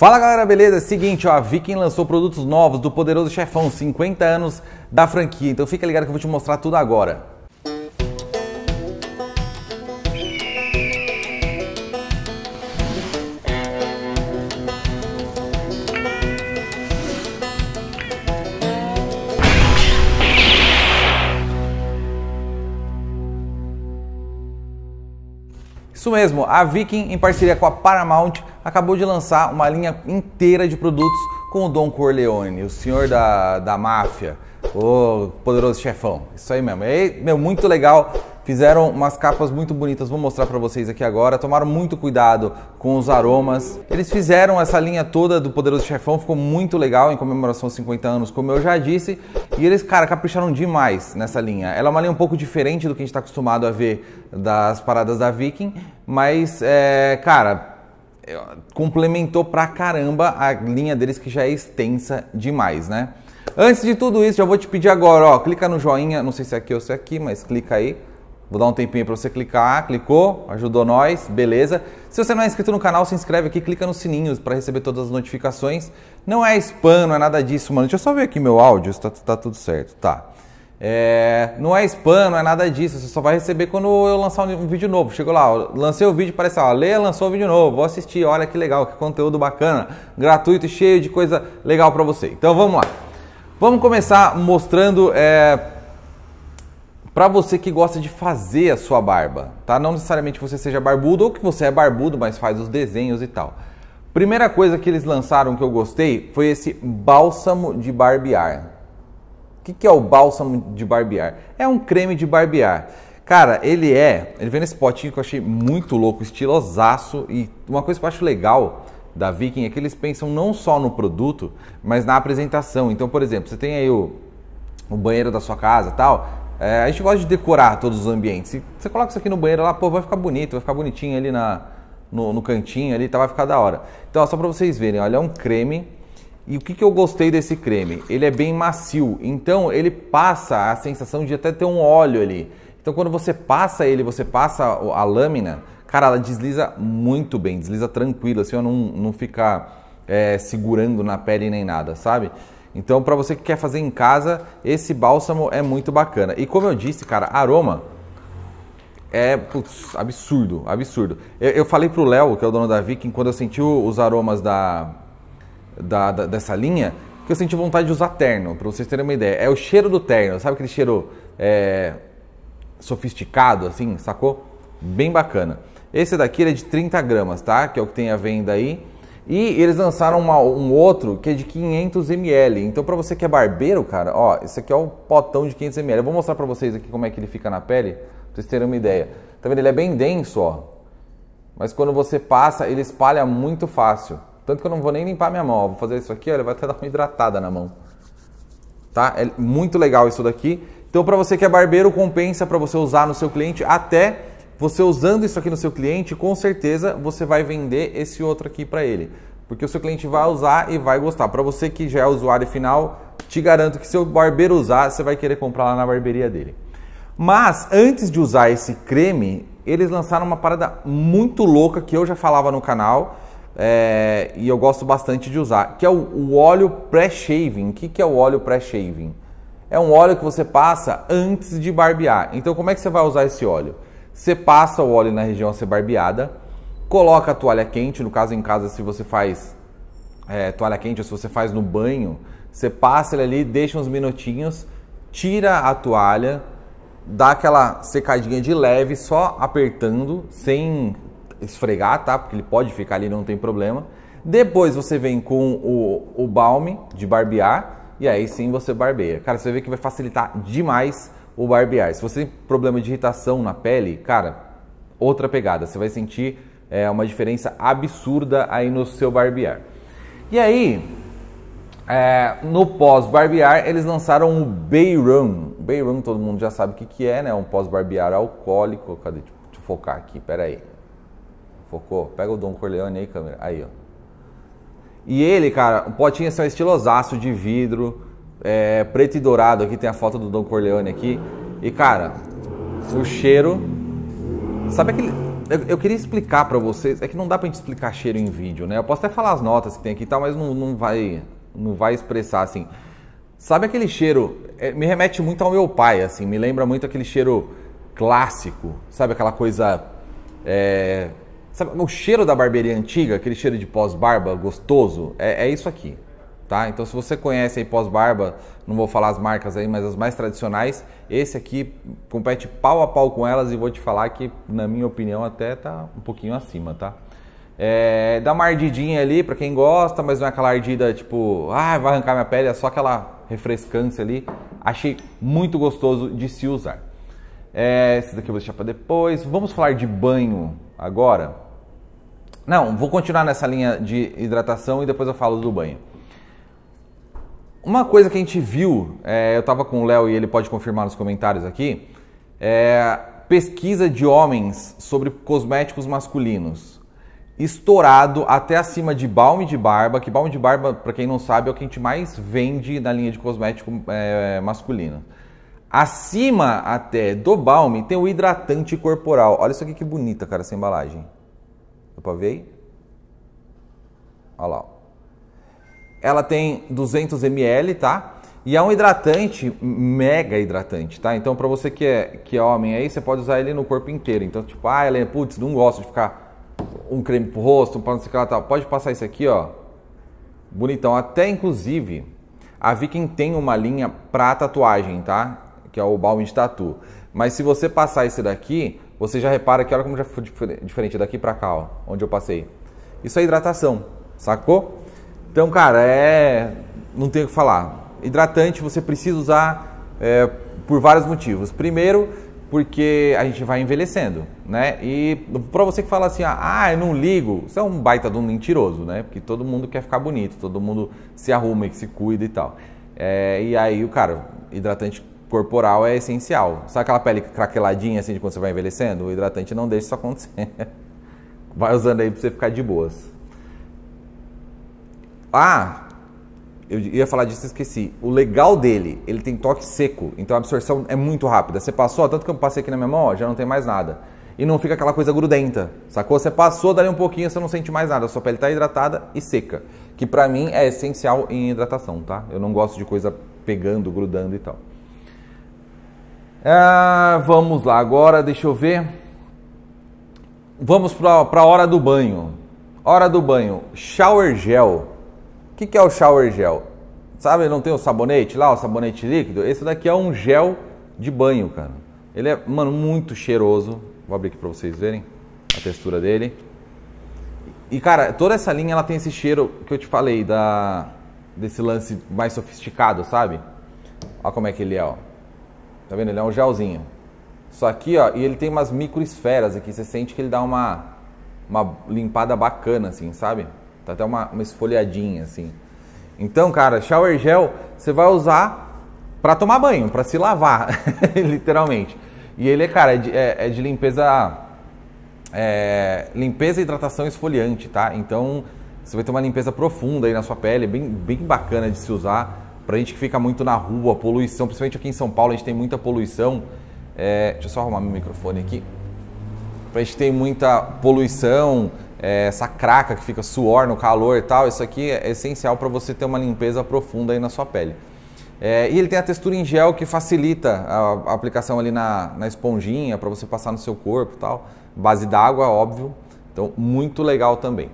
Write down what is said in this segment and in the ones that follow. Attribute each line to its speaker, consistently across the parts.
Speaker 1: Fala galera, beleza? Seguinte, ó, a Viking lançou produtos novos do Poderoso Chefão, 50 anos da franquia. Então fica ligado que eu vou te mostrar tudo agora. Isso mesmo, a Viking, em parceria com a Paramount, acabou de lançar uma linha inteira de produtos com o Don Corleone, o senhor da, da máfia, o poderoso chefão. Isso aí mesmo. E, meu, muito legal Fizeram umas capas muito bonitas, vou mostrar para vocês aqui agora. Tomaram muito cuidado com os aromas. Eles fizeram essa linha toda do Poderoso Chefão, ficou muito legal em comemoração aos 50 anos, como eu já disse. E eles, cara, capricharam demais nessa linha. Ela é uma linha um pouco diferente do que a gente está acostumado a ver das paradas da Viking, mas, é, cara, é, complementou pra caramba a linha deles que já é extensa demais, né? Antes de tudo isso, já vou te pedir agora, ó, clica no joinha, não sei se é aqui ou se é aqui, mas clica aí Vou dar um tempinho para você clicar. Clicou, ajudou nós, beleza. Se você não é inscrito no canal, se inscreve aqui, clica no sininho para receber todas as notificações. Não é spam, não é nada disso, mano. Deixa eu só ver aqui meu áudio, está tá tudo certo, tá. É, não é spam, não é nada disso. Você só vai receber quando eu lançar um vídeo novo. Chegou lá, lancei o vídeo, parece, lá, Lê lançou o vídeo novo, vou assistir. Olha que legal, que conteúdo bacana, gratuito e cheio de coisa legal para você. Então vamos lá. Vamos começar mostrando... É, para você que gosta de fazer a sua barba, tá? Não necessariamente você seja barbudo ou que você é barbudo, mas faz os desenhos e tal. Primeira coisa que eles lançaram que eu gostei foi esse bálsamo de barbear. O que, que é o bálsamo de barbear? É um creme de barbear. Cara, ele é. Ele vem nesse potinho que eu achei muito louco, estilosaço. E uma coisa que eu acho legal da Viking é que eles pensam não só no produto, mas na apresentação. Então, por exemplo, você tem aí o, o banheiro da sua casa tal é, a gente gosta de decorar todos os ambientes. E você coloca isso aqui no banheiro lá, pô, vai ficar bonito, vai ficar bonitinho ali na, no, no cantinho ali, tá, vai ficar da hora. Então, ó, só para vocês verem, olha, é um creme. E o que, que eu gostei desse creme? Ele é bem macio, então ele passa a sensação de até ter um óleo ali. Então, quando você passa ele, você passa a lâmina, cara, ela desliza muito bem, desliza tranquilo, assim, ó, não, não fica é, segurando na pele nem nada, sabe? Então, para você que quer fazer em casa, esse bálsamo é muito bacana. E como eu disse, cara, aroma é putz, absurdo, absurdo. Eu, eu falei pro Léo, que é o dono da Viking, quando eu senti os aromas da, da, da dessa linha, que eu senti vontade de usar terno, para vocês terem uma ideia. É o cheiro do terno, sabe aquele cheiro é, sofisticado, assim, sacou? Bem bacana. Esse daqui é de 30 gramas, tá? Que é o que tem à venda aí. E eles lançaram uma, um outro que é de 500 ml. Então, para você que é barbeiro, cara, ó, esse aqui é o potão de 500 ml. Eu vou mostrar para vocês aqui como é que ele fica na pele, pra vocês terem uma ideia. Tá vendo? Ele é bem denso, ó. Mas quando você passa, ele espalha muito fácil. Tanto que eu não vou nem limpar minha mão. Ó. Vou fazer isso aqui, ó, ele vai até dar uma hidratada na mão. Tá? É muito legal isso daqui. Então, para você que é barbeiro, compensa para você usar no seu cliente até você usando isso aqui no seu cliente, com certeza você vai vender esse outro aqui para ele, porque o seu cliente vai usar e vai gostar. Para você que já é usuário final, te garanto que se o barbeiro usar, você vai querer comprar lá na barbearia dele. Mas antes de usar esse creme, eles lançaram uma parada muito louca que eu já falava no canal é, e eu gosto bastante de usar, que é o, o óleo pré-shaving. O que, que é o óleo pré-shaving? É um óleo que você passa antes de barbear. Então, como é que você vai usar esse óleo? Você passa o óleo na região a ser barbeada, coloca a toalha quente, no caso em casa se você faz é, toalha quente ou se você faz no banho, você passa ele ali, deixa uns minutinhos, tira a toalha, dá aquela secadinha de leve, só apertando, sem esfregar, tá? Porque ele pode ficar ali, não tem problema. Depois você vem com o, o balme de barbear e aí sim você barbeia. Cara, você vê que vai facilitar demais o barbear. Se você tem problema de irritação na pele, cara, outra pegada. Você vai sentir é, uma diferença absurda aí no seu barbear. E aí, é, no pós-barbear, eles lançaram o Bayrum. Bayrum todo mundo já sabe o que, que é, né? Um pós-barbear alcoólico. Cadê? Deixa eu focar aqui, pera aí. Focou? Pega o Dom Corleone aí, câmera. Aí, ó. E ele, cara, o potinho assim, é um estilosaço de vidro é, preto e dourado aqui, tem a foto do Don Corleone aqui. E cara, o cheiro. Sabe aquele. Eu, eu queria explicar para vocês, é que não dá pra gente explicar cheiro em vídeo, né? Eu posso até falar as notas que tem aqui e tal, mas não, não, vai, não vai expressar assim. Sabe aquele cheiro? É, me remete muito ao meu pai, assim, me lembra muito aquele cheiro clássico, sabe aquela coisa. É, sabe, o cheiro da barbearia antiga, aquele cheiro de pós-barba gostoso, é, é isso aqui tá? Então se você conhece aí pós-barba, não vou falar as marcas aí, mas as mais tradicionais, esse aqui compete pau a pau com elas e vou te falar que, na minha opinião, até tá um pouquinho acima, tá? É, dá uma ardidinha ali para quem gosta, mas não é aquela ardida tipo, ah, vai arrancar minha pele, é só aquela refrescância ali. Achei muito gostoso de se usar. É, esse daqui eu vou deixar para depois. Vamos falar de banho agora? Não, vou continuar nessa linha de hidratação e depois eu falo do banho. Uma coisa que a gente viu, é, eu estava com o Léo e ele pode confirmar nos comentários aqui, é pesquisa de homens sobre cosméticos masculinos. Estourado até acima de balme de barba, que balme de barba, para quem não sabe, é o que a gente mais vende na linha de cosmético é, masculino. Acima até do balme tem o hidratante corporal. Olha isso aqui que bonita, cara, essa embalagem. Dá pra ver aí? Olha lá ela tem 200 ml, tá? E é um hidratante, mega hidratante, tá? Então, para você que é, que é homem aí, você pode usar ele no corpo inteiro. Então, tipo, ah, Helena, putz, não gosto de ficar um creme pro rosto, um não sei o que lá, tá? Pode passar isso aqui, ó. Bonitão. Até, inclusive, a Viking tem uma linha pra tatuagem, tá? Que é o Balm de Tatu. Mas se você passar esse daqui, você já repara que olha como já foi diferente daqui pra cá, ó. Onde eu passei. Isso é hidratação, sacou? Então, cara, é. Não tenho o que falar. Hidratante você precisa usar é, por vários motivos. Primeiro, porque a gente vai envelhecendo, né? E para você que fala assim, ah, ah eu não ligo, você é um baita de um mentiroso, né? Porque todo mundo quer ficar bonito, todo mundo se arruma e se cuida e tal. É, e aí, o cara, hidratante corporal é essencial. Sabe aquela pele craqueladinha assim de quando você vai envelhecendo? O hidratante não deixa isso acontecer. Vai usando aí para você ficar de boas. Ah, eu ia falar disso e esqueci. O legal dele, ele tem toque seco, então a absorção é muito rápida. Você passou, tanto que eu passei aqui na minha mão, ó, já não tem mais nada. E não fica aquela coisa grudenta, sacou? Você passou dali um pouquinho, você não sente mais nada, a sua pele está hidratada e seca. Que pra mim é essencial em hidratação, tá? Eu não gosto de coisa pegando, grudando e tal. Ah, vamos lá, agora deixa eu ver. Vamos para a hora do banho. Hora do banho, shower gel que, que é o shower gel? Sabe, não tem o sabonete lá, o sabonete líquido? Esse daqui é um gel de banho, cara. Ele é, mano, muito cheiroso. Vou abrir aqui pra vocês verem a textura dele. E, cara, toda essa linha ela tem esse cheiro que eu te falei, da desse lance mais sofisticado, sabe? Olha como é que ele é, ó. Tá vendo? Ele é um gelzinho. Só aqui, ó, e ele tem umas microesferas aqui. Você sente que ele dá uma, uma limpada bacana, assim, sabe? Tá até uma, uma esfoliadinha, assim. Então, cara, shower gel você vai usar para tomar banho, para se lavar, literalmente. E ele, cara, é de, é, é de limpeza... É, limpeza, hidratação esfoliante, tá? Então, você vai ter uma limpeza profunda aí na sua pele, bem, bem bacana de se usar. Pra gente que fica muito na rua, poluição, principalmente aqui em São Paulo, a gente tem muita poluição. É, deixa eu só arrumar meu microfone aqui. Pra gente tem muita poluição, é, essa craca que fica suor no calor e tal, isso aqui é essencial para você ter uma limpeza profunda aí na sua pele. É, e ele tem a textura em gel que facilita a, a aplicação ali na, na esponjinha para você passar no seu corpo e tal. Base d'água, óbvio. Então, muito legal também.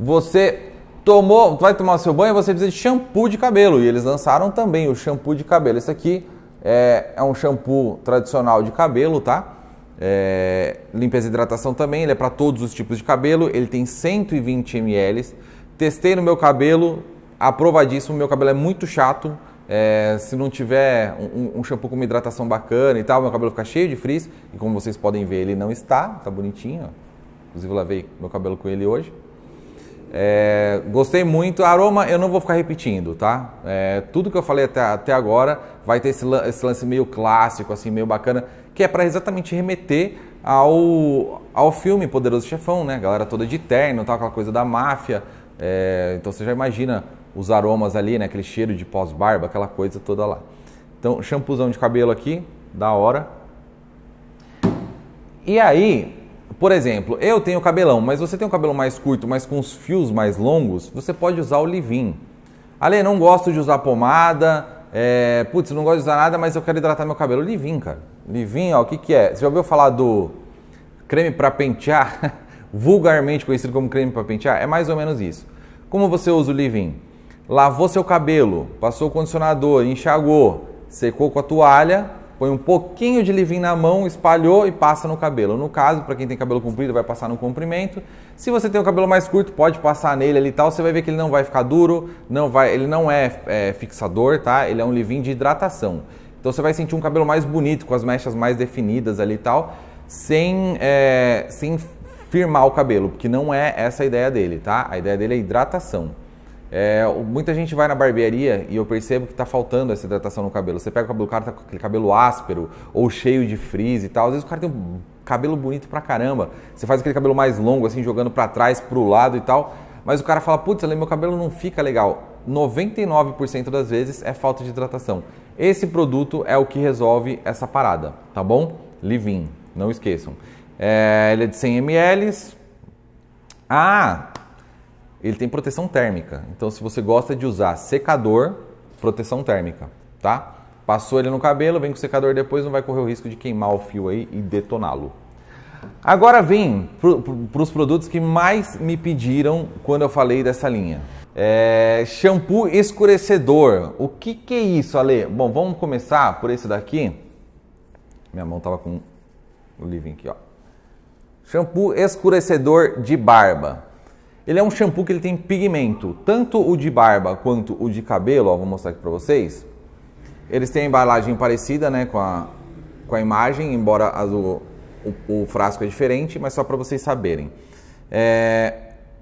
Speaker 1: Você tomou, vai tomar o seu banho, você precisa de shampoo de cabelo. E eles lançaram também o shampoo de cabelo. Esse aqui é, é, um shampoo tradicional de cabelo, tá? É, limpeza e hidratação também, ele é para todos os tipos de cabelo, ele tem 120 ml. Testei no meu cabelo, aprovadíssimo, meu cabelo é muito chato. É, se não tiver um, um, shampoo com uma hidratação bacana e tal, meu cabelo fica cheio de frizz. E como vocês podem ver, ele não está, tá bonitinho. Ó. Inclusive lavei meu cabelo com ele hoje. É, gostei muito. Aroma eu não vou ficar repetindo, tá? É, tudo que eu falei até, até agora vai ter esse, esse, lance meio clássico, assim, meio bacana, que é para exatamente remeter ao, ao filme Poderoso Chefão, né? Galera toda de terno, tal, aquela coisa da máfia. É, então você já imagina os aromas ali, né? Aquele cheiro de pós-barba, aquela coisa toda lá. Então, shampoozão de cabelo aqui, da hora. E aí, por exemplo, eu tenho cabelão, mas você tem um cabelo mais curto, mas com os fios mais longos, você pode usar o Livin. Ale, não gosto de usar pomada, é, putz, não gosto de usar nada, mas eu quero hidratar meu cabelo. Livin, cara. Livin, ó, o que que é? Você já ouviu falar do creme para pentear? Vulgarmente conhecido como creme para pentear? É mais ou menos isso. Como você usa o Livin? Lavou seu cabelo, passou o condicionador, enxagou, secou com a toalha, põe um pouquinho de leave-in na mão, espalhou e passa no cabelo. No caso, para quem tem cabelo comprido, vai passar no comprimento. Se você tem o um cabelo mais curto, pode passar nele ali e tal. Você vai ver que ele não vai ficar duro, não vai, ele não é, é fixador, tá? Ele é um leave-in de hidratação. Então você vai sentir um cabelo mais bonito, com as mechas mais definidas ali e tal, sem, é, sem firmar o cabelo, porque não é essa a ideia dele, tá? A ideia dele é hidratação. É, muita gente vai na barbearia e eu percebo que está faltando essa hidratação no cabelo. Você pega o cabelo do cara, tá com aquele cabelo áspero ou cheio de frizz e tal. Às vezes o cara tem um cabelo bonito pra caramba. Você faz aquele cabelo mais longo, assim, jogando para trás, pro lado e tal. Mas o cara fala, putz, meu cabelo não fica legal. 99% das vezes é falta de hidratação. Esse produto é o que resolve essa parada, tá bom? Livin, não esqueçam. É, ele é de 100 ml. Ah, ele tem proteção térmica. Então, se você gosta de usar secador, proteção térmica, tá? Passou ele no cabelo, vem com o secador depois, não vai correr o risco de queimar o fio aí e detoná-lo. Agora vem para os produtos que mais me pediram quando eu falei dessa linha. É, shampoo escurecedor. O que, que é isso, Ale? Bom, vamos começar por esse daqui. Minha mão tava com o livro aqui, ó. Shampoo escurecedor de barba. Ele é um shampoo que ele tem pigmento, tanto o de barba quanto o de cabelo, ó, vou mostrar aqui para vocês. Eles têm a embalagem parecida, né, com a, com a imagem, embora o, o frasco é diferente, mas só para vocês saberem. É,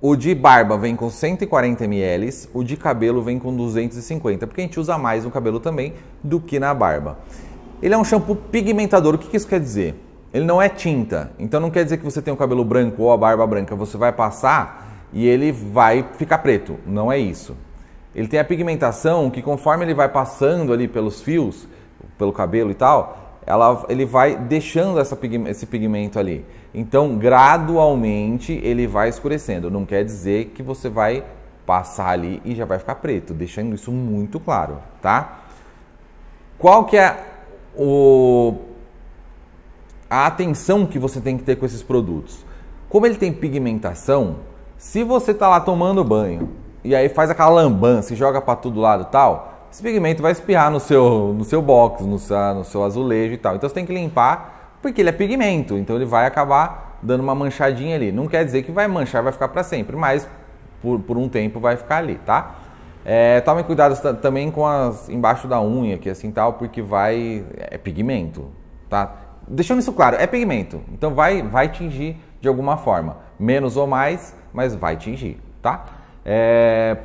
Speaker 1: o de barba vem com 140 ml, o de cabelo vem com 250, porque a gente usa mais no cabelo também do que na barba. Ele é um shampoo pigmentador, o que, que isso quer dizer? Ele não é tinta, então não quer dizer que você tem o cabelo branco ou a barba branca, você vai passar e ele vai ficar preto. Não é isso. Ele tem a pigmentação que conforme ele vai passando ali pelos fios, pelo cabelo e tal, ela, ele vai deixando essa, esse pigmento ali. Então, gradualmente, ele vai escurecendo. Não quer dizer que você vai passar ali e já vai ficar preto, deixando isso muito claro, tá? Qual que é o, a atenção que você tem que ter com esses produtos? Como ele tem pigmentação, se você tá lá tomando banho e aí faz aquela lambança e joga para todo lado tal, esse pigmento vai espirrar no seu, no seu box, no seu, no seu azulejo e tal. Então você tem que limpar porque ele é pigmento, então ele vai acabar dando uma manchadinha ali. Não quer dizer que vai manchar, vai ficar para sempre, mas por, por um tempo vai ficar ali, tá? É, tomem cuidado também com as embaixo da unha aqui assim tal, porque vai é, é pigmento, tá? Deixando isso claro, é pigmento. Então vai vai tingir de alguma forma, menos ou mais, mas vai tingir, tá? É...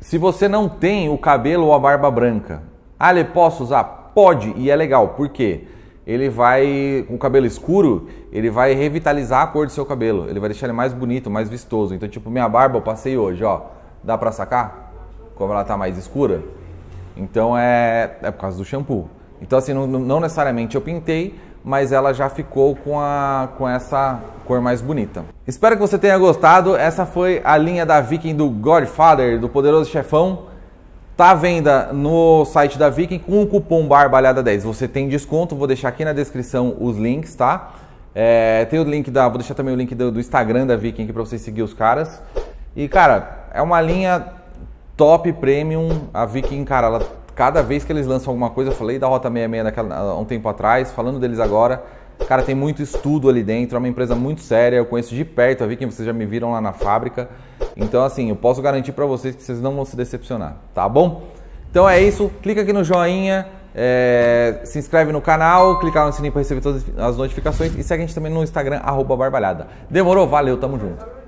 Speaker 1: Se você não tem o cabelo ou a barba branca, ah, ele posso usar? Pode e é legal, por quê? Ele vai, com o cabelo escuro, ele vai revitalizar a cor do seu cabelo, ele vai deixar ele mais bonito, mais vistoso. Então, tipo, minha barba eu passei hoje, ó, dá pra sacar? Como ela tá mais escura? Então é, é por causa do shampoo. Então, assim, não, não necessariamente eu pintei, mas ela já ficou com, a, com essa cor mais bonita. Espero que você tenha gostado. Essa foi a linha da Viking do Godfather, do Poderoso Chefão. Tá à venda no site da Viking com o cupom BARBALHADA10. Você tem desconto, vou deixar aqui na descrição os links, tá? É, tem o link da. Vou deixar também o link do, do Instagram da Viking aqui pra você seguir os caras. E, cara, é uma linha top premium. A Viking, cara, ela cada vez que eles lançam alguma coisa, eu falei da Rota 66 naquela, um tempo atrás, falando deles agora. Cara, tem muito estudo ali dentro, é uma empresa muito séria, eu conheço de perto, a vi que vocês já me viram lá na fábrica. Então, assim, eu posso garantir para vocês que vocês não vão se decepcionar, tá bom? Então é isso, clica aqui no joinha, é, se inscreve no canal, clica no sininho para receber todas as notificações e segue a gente também no Instagram, arroba Barbalhada. Demorou? Valeu, tamo junto.